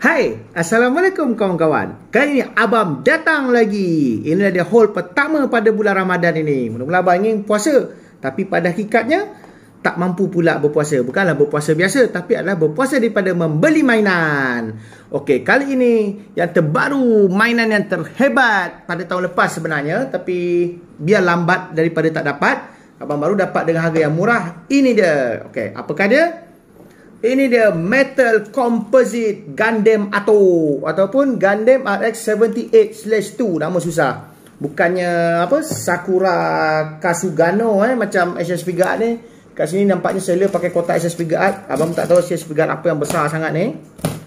Hai, Assalamualaikum kawan-kawan. Kali ini Abam datang lagi. Ini adalah haul pertama pada bulan Ramadan ini. Mula-mula Abang ingin puasa. Tapi pada hakikatnya, tak mampu pula berpuasa. Bukanlah berpuasa biasa, tapi adalah berpuasa daripada membeli mainan. Okey, kali ini yang terbaru mainan yang terhebat pada tahun lepas sebenarnya. Tapi biar lambat daripada tak dapat. Abang baru dapat dengan harga yang murah. Ini dia. Okey, apakah dia? Ini dia metal composite Gundam Ato ataupun Gundam RX78/2 nama susah. Bukannya apa Sakura Kasugano eh macam SS Figure Art ni. Kat sini nampaknya seller pakai kotak SS Figure Abang tak tahu SS Figure apa yang besar sangat ni.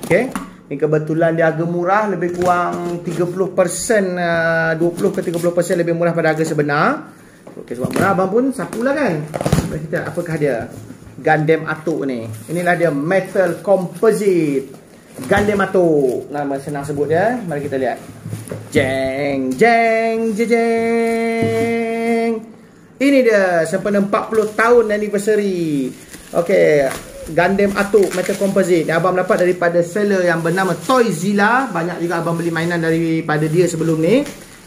okay Ini kebetulan dia harga murah lebih kurang 30% 20 ah, ke 30% lebih murah pada harga sebenar. okay sebab murah abang pun sapulah kan. Kita apakah dia? Gundam Atuk ni. Inilah dia metal composite. Gundam Atuk. Nama senang sebut dia. Ya. Mari kita lihat. Jeng, jeng, jeng, jeng. Ini dia. Sempena 40 tahun anniversary. Okay. Gundam Atuk metal composite. Yang abang dapat daripada seller yang bernama Toyzilla. Banyak juga abang beli mainan daripada dia sebelum ni.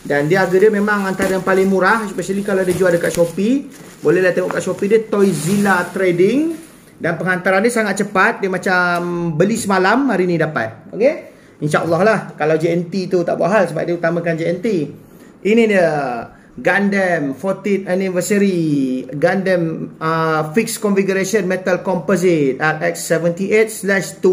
Dan dia harga dia memang antara yang paling murah Especially kalau dia jual dekat Shopee Bolehlah tengok kat Shopee dia Toyzilla Trading Dan penghantaran dia sangat cepat Dia macam beli semalam hari ni dapat Okay InsyaAllah lah Kalau JNT tu tak buat hal Sebab dia utamakan JNT Ini dia Gundam 14th Anniversary Gundam uh, Fixed Configuration Metal Composite RX78-2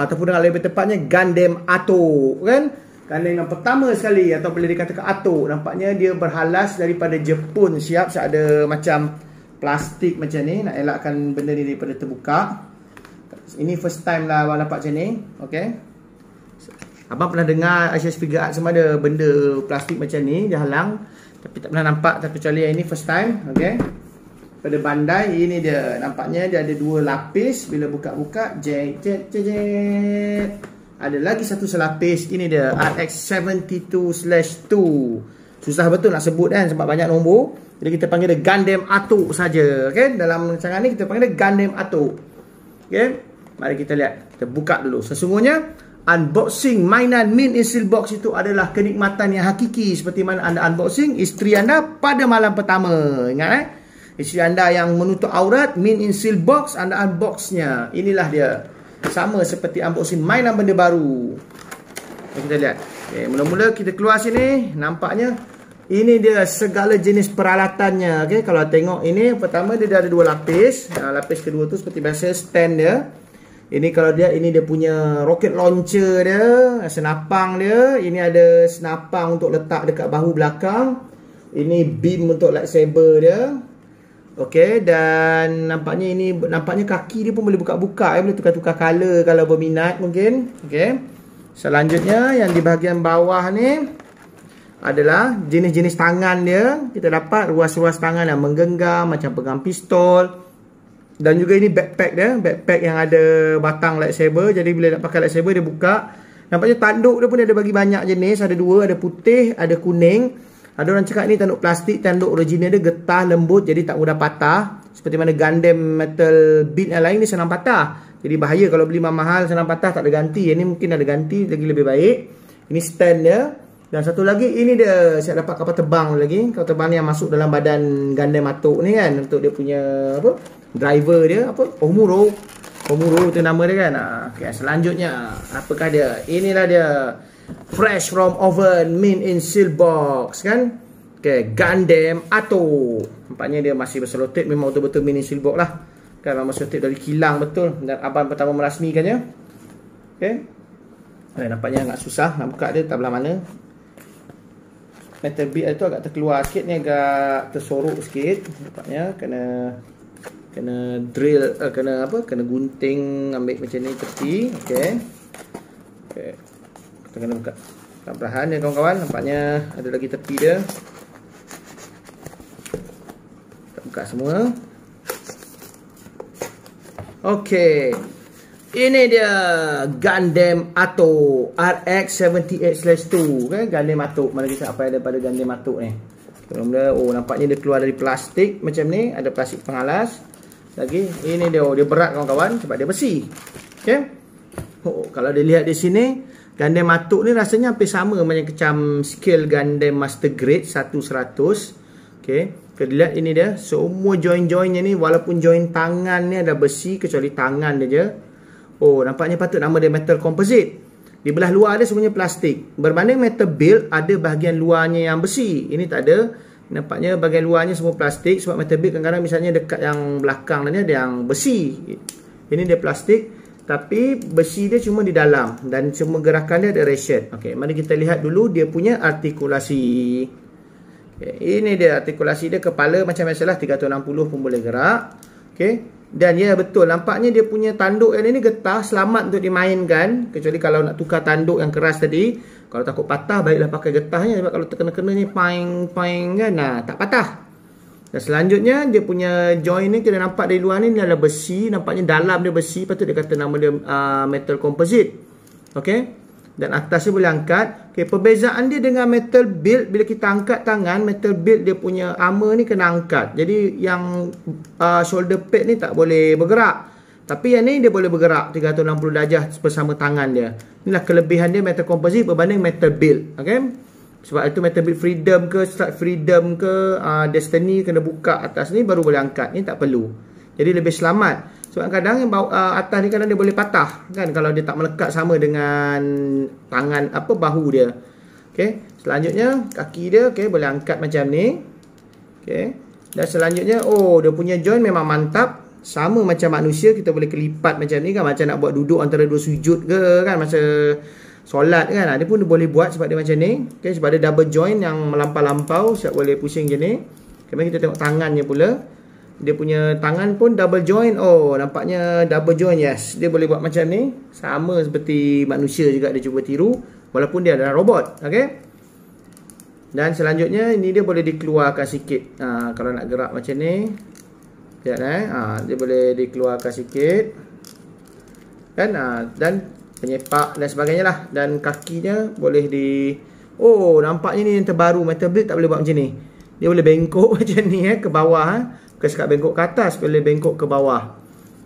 Ataupun dengan lebih tepatnya Gundam Ato Kan? Kerana yang pertama sekali atau boleh dikatakan atuk nampaknya dia berhalas daripada Jepun siap saya ada macam plastik macam ni nak elakkan benda ni daripada terbuka. Ini first time lah abang dapat macam ni. Okay. Abang pernah dengar Asia Figure Art semua ada benda plastik macam ni dia halang tapi tak pernah nampak tapi kecuali yang ini first time. Okay. Pada bandai ini dia nampaknya dia ada dua lapis bila buka-buka jejet jejet. -je. Ada lagi satu selapis Ini dia RX72 slash 2 Susah betul nak sebut kan Sebab banyak nombor Jadi kita panggil dia Gundam Atuk saja. Okay? Dalam rancangan ni kita panggil dia Gundam Atuk okay? Mari kita lihat Kita buka dulu Sesungguhnya Unboxing mainan Min in Silbox itu adalah kenikmatan yang hakiki Seperti mana anda unboxing Isteri anda pada malam pertama Ingat eh Isteri anda yang menutup aurat Min in Silbox Anda unboxnya Inilah dia sama seperti unboxing mainan benda baru okay, Kita lihat okay, Mula-mula kita keluar sini Nampaknya Ini dia segala jenis peralatannya okay, Kalau tengok ini Pertama dia ada dua lapis uh, Lapis kedua tu seperti biasa stand dia Ini kalau dia Ini dia punya rocket launcher dia Senapang dia Ini ada senapang untuk letak dekat bahu belakang Ini beam untuk lightsaber dia Okey dan nampaknya ini nampaknya kaki dia pun boleh buka-buka eh boleh tukar-tukar color kalau berminat mungkin. Okey. Selanjutnya yang di bahagian bawah ni adalah jenis-jenis tangan dia. Kita dapat ruas-ruas tangan yang menggenggam macam pegang pistol. Dan juga ini backpack dia, backpack yang ada batang lightsaber. Jadi bila nak pakai lightsaber dia buka. Nampaknya tanduk dia pun ada bagi banyak jenis, ada dua, ada putih, ada kuning. Ada orang cakap ni tanduk plastik, tanduk original dia getah, lembut jadi tak mudah patah. Seperti mana gandem metal bit yang lain ni senang patah. Jadi bahaya kalau beli mahal senang patah tak ada ganti. Yang ni mungkin ada ganti lagi lebih baik. Ini stand dia. Dan satu lagi ini dia saya dapat kapal tebang lagi. Kapal tebang ni yang masuk dalam badan gandem Atok ni kan. Untuk dia punya apa driver dia. apa Omuro. Omuro tu nama dia kan. Ah, okay, selanjutnya apakah dia? dia. Inilah dia fresh from oven min in seal box kan okey gandem ato nampaknya dia masih berselotip memang betul-betul mint in seal box lah kan memang selotip dari kilang betul dan abang pertama merasmikannya okey eh, nampaknya agak susah nak buka dia tak belah mana metal bit tu agak terkeluar sikit ni agak tersorok sikit nampaknya kena kena drill uh, kena apa kena gunting ambil macam ni tepi okay? okey kita kena buka perlahan-perlahan ya kawan-kawan nampaknya ada lagi tepi dia kita buka semua ok ini dia Gundam Ato RX78-2 kan? Gundam Ato mana kita apa ada pada Gundam Ato ni dia, oh nampaknya dia keluar dari plastik macam ni ada plastik pengalas lagi ini dia oh, dia berat kawan-kawan sebab dia besi okey Oh, kalau dia lihat di sini, gandem matuk ni rasanya hampir sama macam kecam skill gandem master grade 1-100. Okay. Kita lihat ini dia. Semua join-joinnya ni, walaupun join tangan ni ada besi kecuali tangan dia je. Oh, nampaknya patut nama dia metal composite. Di belah luar dia semuanya plastik. Berbanding metal build, ada bahagian luarnya yang besi. Ini tak ada. Nampaknya bahagian luarnya semua plastik. Sebab metal build kadang-kadang misalnya dekat yang belakang ni ada yang besi. Ini dia Plastik tapi besi dia cuma di dalam dan cuma gerakan dia ada ration. Okey, mari kita lihat dulu dia punya artikulasi. Okay, ini dia artikulasi dia kepala macam biasalah 360 pun boleh gerak. Okey. Dan ya betul nampaknya dia punya tanduk yang ini getah selamat untuk dimainkan kecuali kalau nak tukar tanduk yang keras tadi kalau takut patah baiklah pakai getahnya sebab kalau terkena-kena ni paing paing kan nah, tak patah dan selanjutnya dia punya join ni kita nampak dari luar ni ni adalah besi, nampaknya dalam dia besi, patut dia kata nama dia uh, metal composite. Okey. Dan atas dia boleh angkat. Okey, perbezaan dia dengan metal build bila kita angkat tangan, metal build dia punya armor ni kena angkat. Jadi yang uh, shoulder pad ni tak boleh bergerak. Tapi yang ni dia boleh bergerak 360 darjah bersama tangan dia. Inilah kelebihan dia metal composite berbanding metal build. Okey. Sebab itu metabolic freedom ke, start freedom ke, uh, destiny kena buka atas ni baru boleh angkat. Ni tak perlu. Jadi lebih selamat. Sebab kadang yang bawa, uh, atas ni kadang dia boleh patah. Kan kalau dia tak melekat sama dengan tangan, apa, bahu dia. Okay. Selanjutnya, kaki dia okay, boleh angkat macam ni. Okay. Dan selanjutnya, oh dia punya joint memang mantap. Sama macam manusia, kita boleh kelipat macam ni kan. Macam nak buat duduk antara dua sujud ke kan. Macam solat kan ha, dia pun boleh buat sebab dia macam ni okay, sebab dia double joint yang melampau-lampau siap boleh pusing je ni kemudian kita tengok tangannya pula dia punya tangan pun double joint oh nampaknya double joint yes dia boleh buat macam ni sama seperti manusia juga dia cuba tiru walaupun dia adalah robot okay? dan selanjutnya ini dia boleh dikeluarkan sikit ha, kalau nak gerak macam ni Lihat, eh? ha, dia boleh dikeluarkan sikit dan, ha, dan penyepak dan sebagainya lah dan kakinya boleh di oh nampaknya ni yang terbaru metabolic tak boleh buat macam ni dia boleh bengkok macam ni eh ke bawah eh bukan sekat bengkok ke atas boleh bengkok ke bawah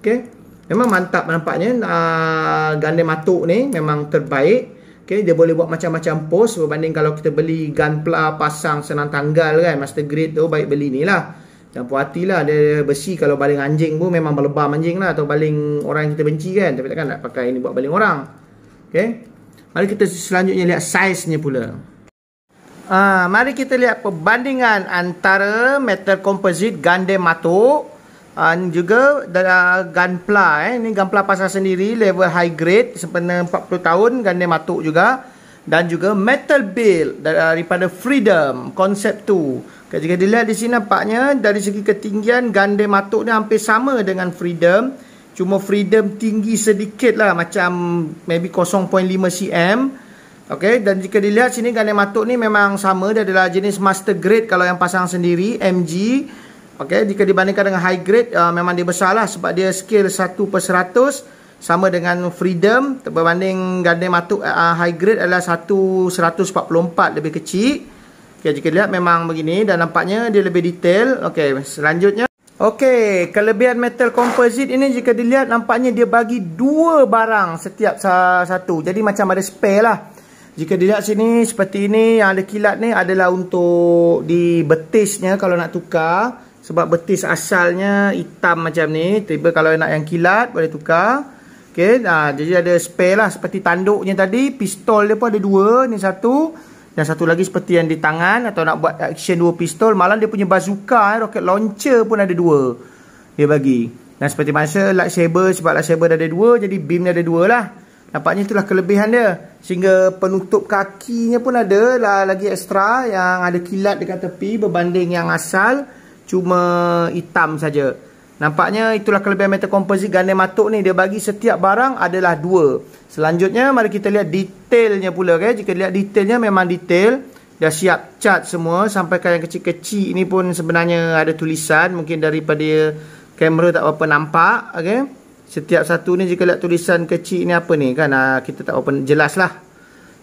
Okay, memang mantap nampaknya uh, gandeng matuk ni memang terbaik Okay, dia boleh buat macam-macam pos berbanding kalau kita beli gunpla pasang senang tanggal kan master grade tu baik beli ni lah dan puas hatilah dia besi kalau baling anjing pun memang berlebam anjing lah atau baling orang yang kita benci kan. Tapi takkan nak pakai ini buat baling orang. Okay. Mari kita selanjutnya lihat saiznya pula. ha, mari kita lihat perbandingan antara metal composite gandem matuk ah, dan juga ah, dalam gunpla eh. Ini gunpla pasar sendiri level high grade sempena 40 tahun gandem matuk juga dan juga metal build daripada freedom concept 2 jika dilihat di sini nampaknya dari segi ketinggian ganda matuk ni hampir sama dengan Freedom. Cuma Freedom tinggi sedikit lah macam maybe 0.5 cm. Okay, dan jika dilihat sini ganda matuk ni memang sama. Dia adalah jenis master grade kalau yang pasang sendiri MG. Okay, jika dibandingkan dengan high grade uh, memang dia besar lah sebab dia scale 1 per 100. Sama dengan Freedom berbanding ganda matuk uh, high grade adalah 1 144 lebih kecil. Okey, jika lihat memang begini dan nampaknya dia lebih detail. Okey, selanjutnya. Okey, kelebihan metal composite ini jika dilihat nampaknya dia bagi dua barang setiap satu. Jadi macam ada spare lah. Jika dilihat sini seperti ini yang ada kilat ni adalah untuk di betisnya kalau nak tukar. Sebab betis asalnya hitam macam ni. Tiba kalau nak yang kilat boleh tukar. Okey, ha, jadi ada spare lah seperti tanduknya tadi. Pistol dia pun ada dua, ni Satu. Dan satu lagi seperti yang di tangan atau nak buat action dua pistol. Malam dia punya bazooka, eh, rocket launcher pun ada dua. Dia bagi. Dan seperti masa lightsaber, sebab lightsaber dah ada dua, jadi beam dia ada dua lah. Nampaknya itulah kelebihan dia. Sehingga penutup kakinya pun ada lah lagi ekstra yang ada kilat dekat tepi berbanding yang asal. Cuma hitam saja. Nampaknya itulah kelebihan metal composite ganda matuk ni. Dia bagi setiap barang adalah dua. Selanjutnya mari kita lihat detailnya pula. Okay? Jika lihat detailnya memang detail. Dah siap cat semua. sampai yang kecil-kecil ni pun sebenarnya ada tulisan. Mungkin daripada kamera tak apa nampak. Okay? Setiap satu ni jika lihat tulisan kecil ni apa ni. kan ah, Kita tak apa-apa jelas lah.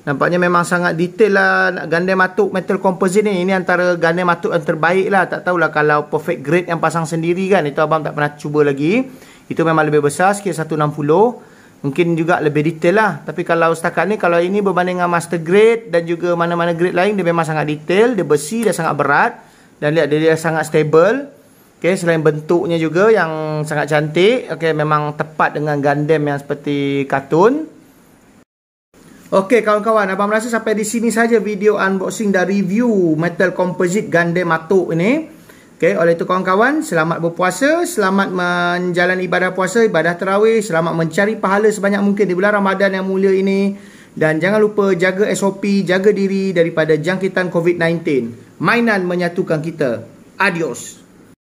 Nampaknya memang sangat detail lah Gandai Matuk Metal Composite ni Ini antara gandai matuk yang terbaik lah Tak tahulah kalau perfect grade yang pasang sendiri kan Itu abang tak pernah cuba lagi Itu memang lebih besar sikit 160 Mungkin juga lebih detail lah Tapi kalau setakat ni Kalau ini berbanding dengan master grade Dan juga mana-mana grade lain Dia memang sangat detail Dia besi, dia sangat berat Dan lihat dia, dia sangat stable Okay, selain bentuknya juga yang sangat cantik. Okay, memang tepat dengan gandem yang seperti kartun. Okey kawan-kawan, abang rasa sampai di sini saja video unboxing dan review metal composite ganda matuk ini. Okey, oleh itu kawan-kawan, selamat berpuasa, selamat menjalani ibadah puasa, ibadah terawih, selamat mencari pahala sebanyak mungkin di bulan Ramadan yang mulia ini. Dan jangan lupa jaga SOP, jaga diri daripada jangkitan COVID-19. Mainan menyatukan kita. Adios.